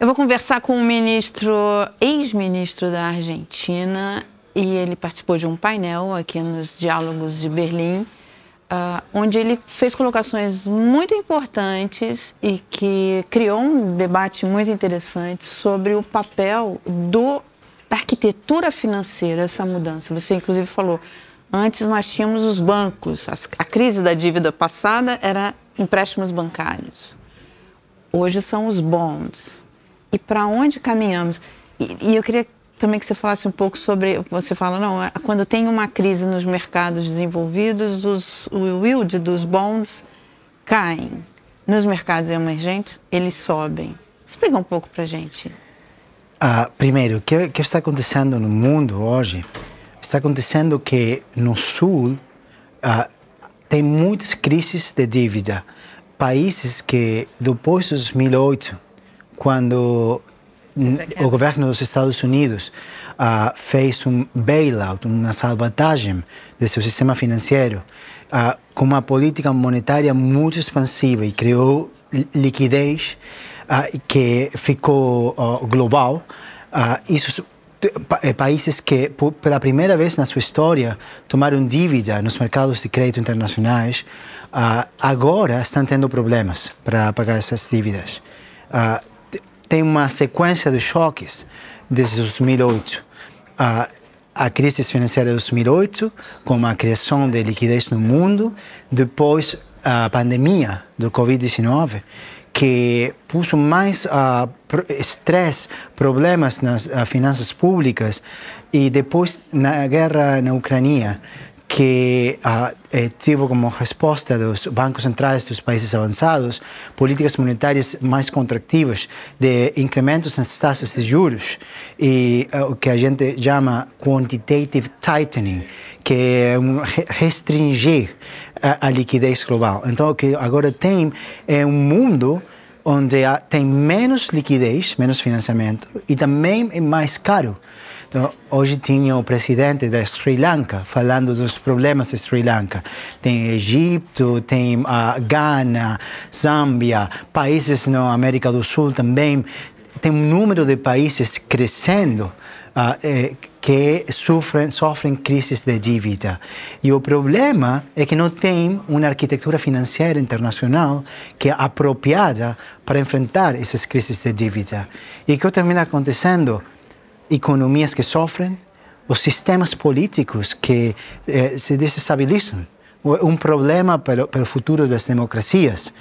Eu vou conversar com um ministro, ex-ministro da Argentina, e ele participou de um painel aqui nos Diálogos de Berlim, uh, onde ele fez colocações muito importantes e que criou um debate muito interessante sobre o papel do, da arquitetura financeira, essa mudança. Você, inclusive, falou. Antes nós tínhamos os bancos. A crise da dívida passada era empréstimos bancários. Hoje são os bonds e para onde caminhamos. E, e, eu queria também que você falasse um pouco sobre, você fala, não, é, quando tem uma crise nos mercados desenvolvidos, os, o yield dos bonds caem. Nos mercados emergentes, eles sobem. Explica um pouco para gente. Ah, primeiro, o que, que está acontecendo no mundo hoje? Está acontecendo que no Sul ah, tem muitas crises de dívida. Países que depois de 2008 quando o governo dos Estados Unidos uh, fez um bailout, uma salvatagem do seu sistema financeiro uh, com uma política monetária muito expansiva e criou liquidez uh, que ficou global. isso eh, países que pela primeira vez na sua história tomaram dívida nos mercados de crédito internacionais agora estão tendo problemas para pagar essas dívidas. Uh, tem uma sequência de choques desde 2008. A, a crise financeira de 2008, com a criação de liquidez no mundo, depois a pandemia do Covid-19, que pôs mais estresse, uh, problemas nas uh, finanças públicas, e depois na guerra na Ucrânia, que uh, eh, como resposta dos bancos centrais dos países avançados políticas monetárias mais contractivas de incrementos nas taxas de juros e uh, o que a gente chama quantitative tightening, que é restringir a, liquidez global. Então, o que agora tem é um mundo onde tem menos liquidez, menos financiamento e também é mais caro. Então, hoje tinha o presidente da Sri Lanka falando dos problemas da Sri Lanka. Tem Egito, tem a ah, Gana, Zâmbia, países na América do Sul também. Tem um número de países crescendo ah, eh, que sofrem, sofrem crises de dívida. E o problema é que não tem uma arquitetura financeira internacional que é apropriada para enfrentar essas crises de dívida. E o que termina acontecendo? economias que sofrem, os sistemas políticos que eh, se desestabilizam um problema para, para o futuro das democracias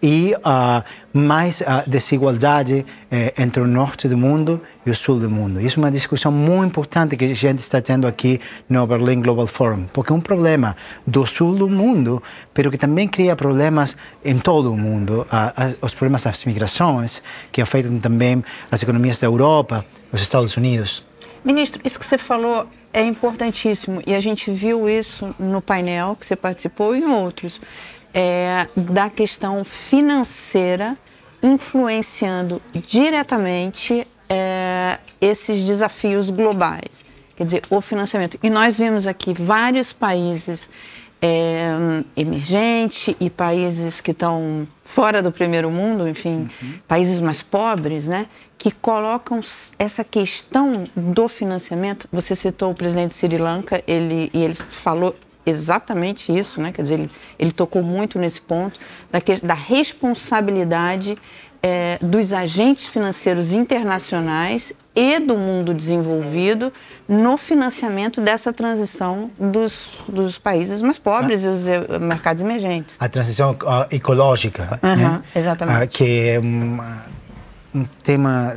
e uh, mais a uh, desigualdade eh, entre o norte do mundo e o sul do mundo. Isso é uma discussão muito importante que a gente está tendo aqui no Berlin Global Forum, porque é um problema do sul do mundo, pero que também cria problemas em todo o mundo. Uh, os problemas das migrações, que afetam também as economias da Europa, os Estados Unidos. Ministro, isso que você falou é importantíssimo e a gente viu isso no painel que você participou e em outros é, da questão financeira influenciando diretamente é, esses desafios globais, quer dizer, o financiamento. E nós vimos aqui vários países é, emergente e países que estão fora do primeiro mundo, enfim, uhum. países mais pobres, né, que colocam essa questão do financiamento. Você citou o presidente de Sri Lanka, ele, e ele falou exatamente isso, né, quer dizer, ele, ele tocou muito nesse ponto, da, que, da responsabilidade é, dos agentes financeiros internacionais e do mundo desenvolvido no financiamento dessa transição dos, dos países mais pobres e os eh, mercados emergentes. A transição eh, ecológica, né? Exatamente. Ah, que é um, um tema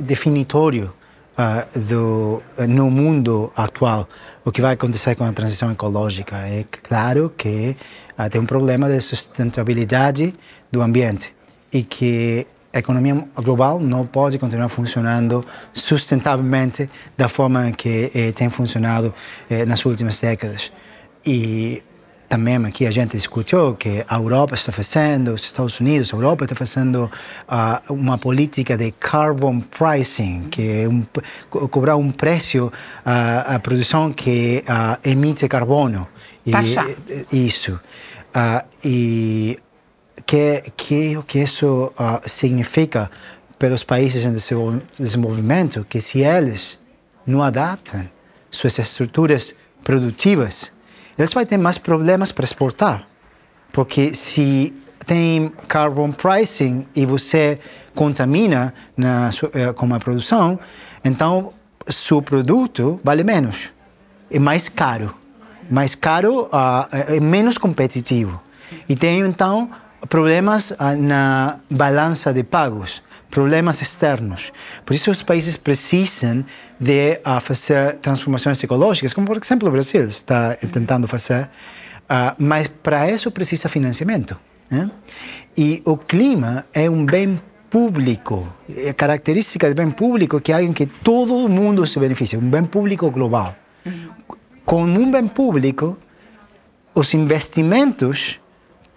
definitório ah, do, no mundo atual. O que vai acontecer com a transição ecológica é claro que uh, tem um problema de sustentabilidade do ambiente e que a economia global não pode continuar funcionando sustentavelmente da forma que eh, tem funcionado eh, nas últimas décadas. E também aqui a gente discutiu que a Europa está fazendo, os Estados Unidos, a Europa está fazendo uh, eh, uma política de carbon pricing, que é um, co cobrar um preço uh, eh, à produção que uh, eh, emite carbono. E, Isso. e que que o que isso uh, ah, significa para os países em desenvolvimento que se eles não adaptam suas estruturas produtivas, eles vão ter mais problemas para exportar, porque se tem carbon pricing e você contamina na eh, com a produção, então seu produto vale menos, é mais caro, mais caro, uh, é menos competitivo. E tem então problemas ah, na balança de pagos, problemas externos. Por isso os países precisam de uh, ah, fazer transformações ecológicas, como por exemplo o Brasil está tentando fazer, uh, ah, mas para isso precisa financiamento. Né? E o clima é um bem público, é característica de bem público que é algo que todo mundo se beneficia, um bem público global. Uhum. Com um bem público, os investimentos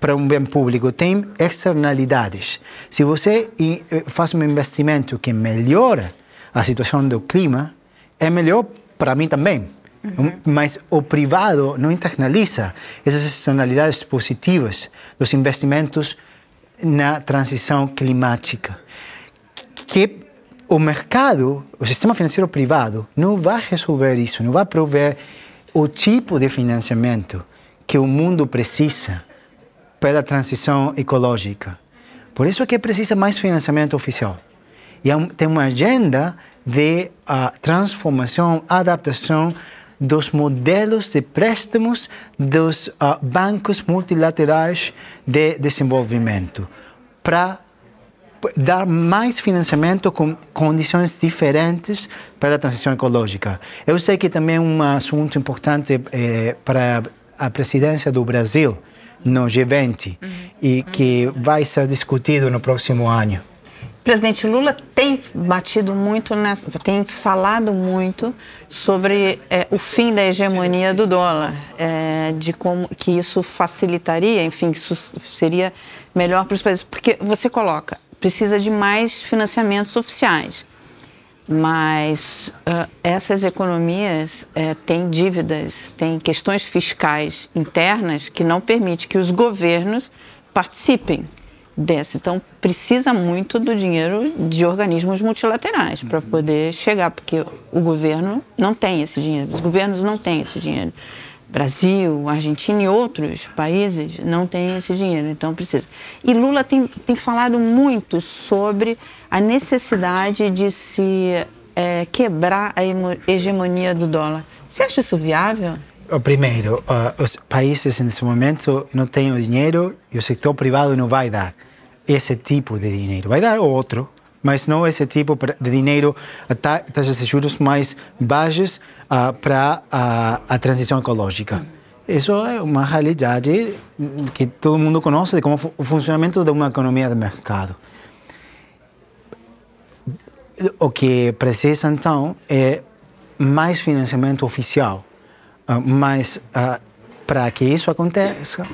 para um bem público tem externalidades. Se você eh, faz um investimento que melhora a situação do clima, é melhor para mim também. Uhum. Mas o privado não internaliza essas externalidades positivas dos investimentos na transição climática. Que o mercado, o sistema financeiro privado, não vai resolver isso, não vai prover o tipo de financiamento que o mundo precisa para a transição ecológica. Por isso é que precisa mais financiamento oficial. E é tem uma agenda de uh, transformação, adaptação dos modelos de préstimos dos uh, bancos multilaterais de desenvolvimento para dar mais financiamento com condições diferentes para a transição ecológica. Eu sei que também é um assunto importante eh, para a presidência do Brasil, no G20 uhum. e uhum. que vai ser discutido no próximo ano. Presidente Lula tem batido muito nessa, tem falado muito sobre é, o fim da hegemonia do dólar, é, de como que isso facilitaria, enfim, que isso seria melhor para os países, porque você coloca precisa de mais financiamentos oficiais mas uh, essas economias uh, têm dívidas, têm questões fiscais internas que não permite que os governos participem dessa. Então, precisa muito do dinheiro de organismos multilaterais para uhum. poder chegar, porque o governo não tem esse dinheiro, os governos não têm esse dinheiro. Brasil, Argentina e outros países não têm esse dinheiro, então precisa. E Lula tem, tem falado muito sobre a necessidade de se é, quebrar a hegemonia do dólar. Você acha isso viável? Primeiro, uh, os países nesse momento não têm o dinheiro e o setor privado não vai dar esse tipo de dinheiro. Vai dar outro, mas não é esse tipo de dinheiro, taxas de juros mais baixas uh, ah, para a, ah, a transição ecológica. Isso é uma realidade que todo mundo conhece, de como o funcionamento de uma economia de mercado. O que precisa, então, é mais financiamento oficial. Ah, mas, uh, para que isso aconteça,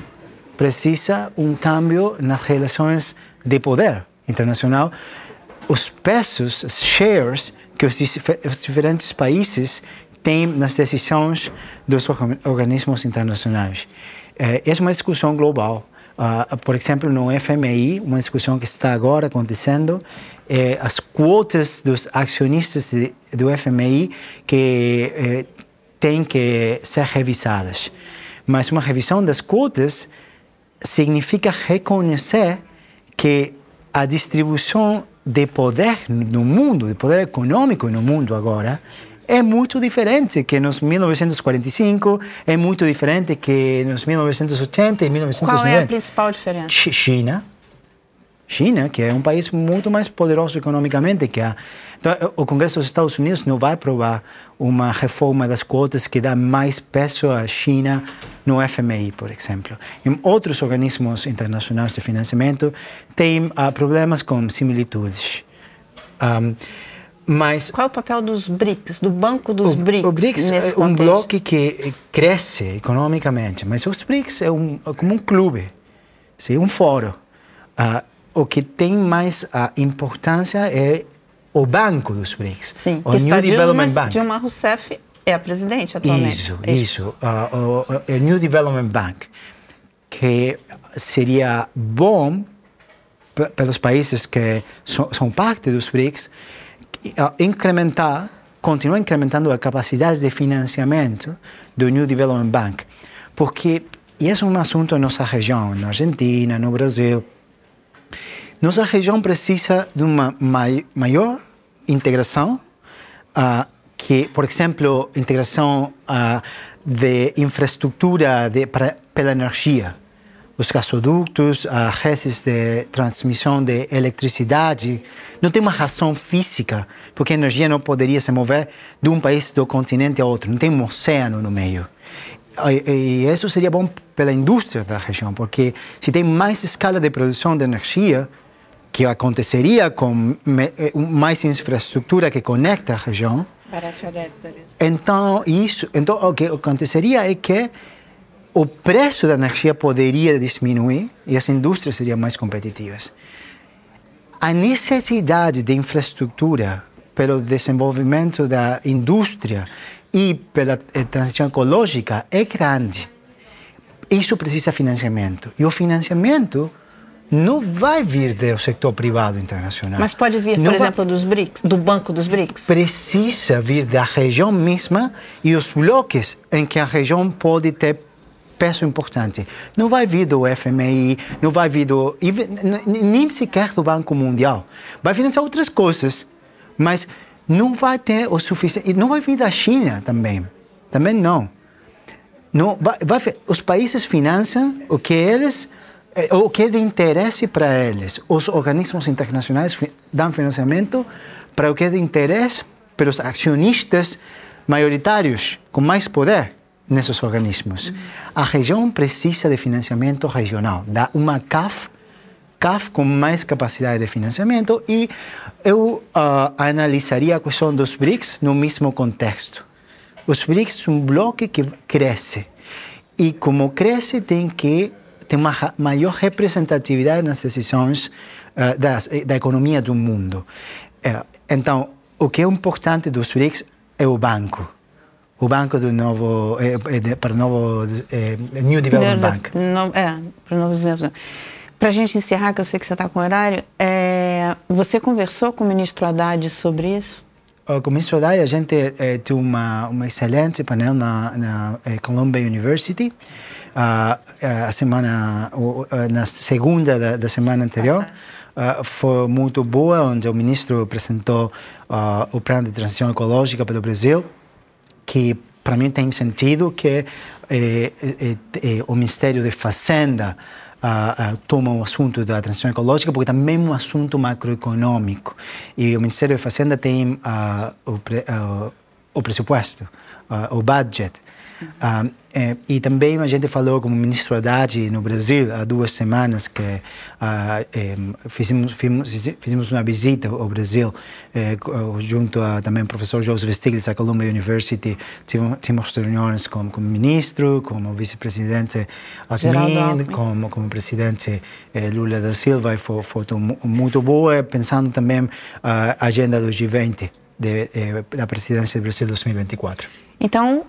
precisa um cambio nas relações de poder internacional os pesos, as shares, que os, os diferentes países têm nas decisões dos organismos internacionais. Eh, é, uma discussão global. Uh, por exemplo, no FMI, uma discussão que está agora acontecendo, é as quotas dos acionistas de, do FMI que é, têm que ser revisadas. Mas uma revisão das quotas significa reconhecer que a distribuição de poder no mundo, de poder econômico no mundo agora, é muito diferente que nos 1945, é muito diferente que nos 1980 e 1990. Qual é a principal diferença? China. China, que é um país muito mais poderoso economicamente que a. Então, o Congresso dos Estados Unidos não vai aprovar uma reforma das cotas que dá mais peso à China no FMI, por exemplo. Em outros organismos internacionais de financiamento, tem uh, problemas com similitudes. Um, mas qual é o papel dos BRICS, do Banco dos o, BRICS? O BRICS é um contexto? bloco que cresce economicamente, mas os BRICS é, um, é como um clube, sim, um fórum. Uh, o que tem mais a ah, importância é o banco dos BRICS, sim, o New Development Dilma, Bank. Dilma Rousseff é a presidente atualmente. Isso, é isso. o, ah, ah, New Development Bank, que seria bom pelos países que são parte dos BRICS, ah, incrementar, continuar incrementando a capacidade de financiamento do New Development Bank. Porque, e esse é um assunto na nossa região, na Argentina, no Brasil, nossa região precisa de uma mai, maior integração uh, que, por exemplo, integração uh, de infraestrutura de, pra, pela energia, os gasodutos, as ah, redes de transmissão de eletricidade. Não tem uma razão física, porque a energia não poderia se mover de um país do continente a outro, não tem um oceano no meio. E, e isso seria bom pela indústria da região, porque se tem mais escala de produção de energia, que aconteceria com eh, mais infraestrutura que conecta a região, para as Então, isso, então, o que aconteceria é que o preço da energia poderia diminuir e as indústrias seriam mais competitivas. A necessidade de infraestrutura pelo desenvolvimento da indústria e pela eh, transição ecológica é grande. Isso precisa de financiamento. E o financiamento não vai vir do setor privado internacional. Mas pode vir, não por exemplo, dos BRICS, do Banco dos BRICS? Precisa vir da região mesma e os bloques em que a região pode ter peso importante. Não vai vir do FMI, não vai vir do. nem sequer do Banco Mundial. Vai financiar outras coisas, mas não vai ter o suficiente. E não vai vir da China também. Também não. não vai, os países financiam o que eles eh, o que é de interesse para eles. Os organismos internacionais dão financiamento para o que é de interesse para os acionistas maioritários com mais poder nesses organismos. A região precisa de financiamento regional, da uma CAF, CAF com mais capacidade de financiamento e eu uh, analisaria a questão dos BRICS no mesmo contexto. Os BRICS são um bloco que cresce e como cresce tem que tem uma maior representatividade nas decisões uh, das, eh, da economia do mundo. Uh, então, o que é importante dos BRICS é o banco. O banco do novo, para o novo New Development no, Bank. No, é, para o novo desenvolvimento. Para a gente encerrar, que eu sei que você está com horário, é, você conversou com o ministro Haddad sobre isso? Oh, com o ministro Haddad, a gente é, tem uma, uma excelente painel na, na Columbia University a, a semana, na segunda da, da semana anterior. Uh, foi muito boa, onde o ministro apresentou uh, o plano de transição ecológica para o Brasil, que para mim tem sentido que eh, eh, eh, eh o Ministério da Fazenda uh, toma o assunto da transição ecológica, porque também é um assunto macroeconômico. E o Ministério da Fazenda tem o, o presupuesto, uh, o budget. Eh, e também a gente falou com o ministro Haddad no Brasil há duas semanas que uh, fizemos, fizemos, uma visita ao Brasil eh, eh, junto a também ao professor Joseph Stiglitz da Columbia University. Tivemos, tivemos reuniões com, com o ministro, com o vice-presidente Alckmin, com, com o presidente Lula da Silva e foi, foi muito boa, pensando também uh, a agenda do G20 de, de, eh, da presidência do Brasil 2024. Então,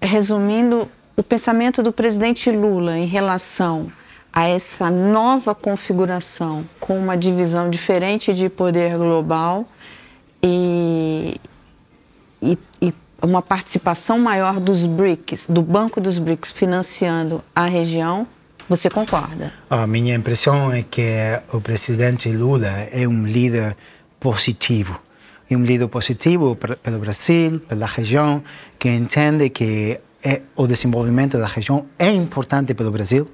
resumindo, o pensamento do presidente Lula em relação a essa nova configuração com uma divisão diferente de poder global e, e, e uma participação maior dos BRICS, do Banco dos BRICS financiando a região, você concorda? A minha impressão é que o presidente Lula é um líder positivo e um líder positivo pelo Brasil, pela região, que entende que é, eh, o desenvolvimento da região é importante pelo Brasil,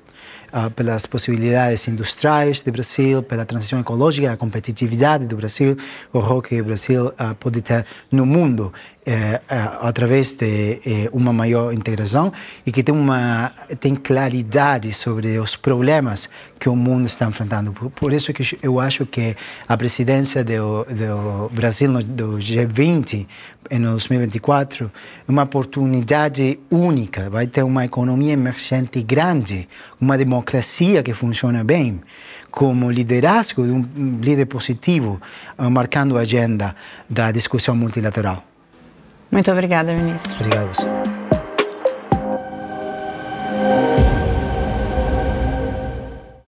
uh, eh, pelas possibilidades industriais do Brasil, pela transição ecológica, a competitividade do Brasil, o rol que o Brasil uh, eh, pode ter no mundo. É, é, através de é, uma maior integração e que tem uma tem claridade sobre os problemas que o mundo está enfrentando. Por, por isso que eu acho que a presidência do, do Brasil no, do G20 em 2024 é uma oportunidade única. Vai ter uma economia emergente grande, uma democracia que funciona bem, como liderazgo de um líder positivo, eh, marcando a agenda da discussão multilateral. Muito obrigada, ministro. Obrigado. Senhor.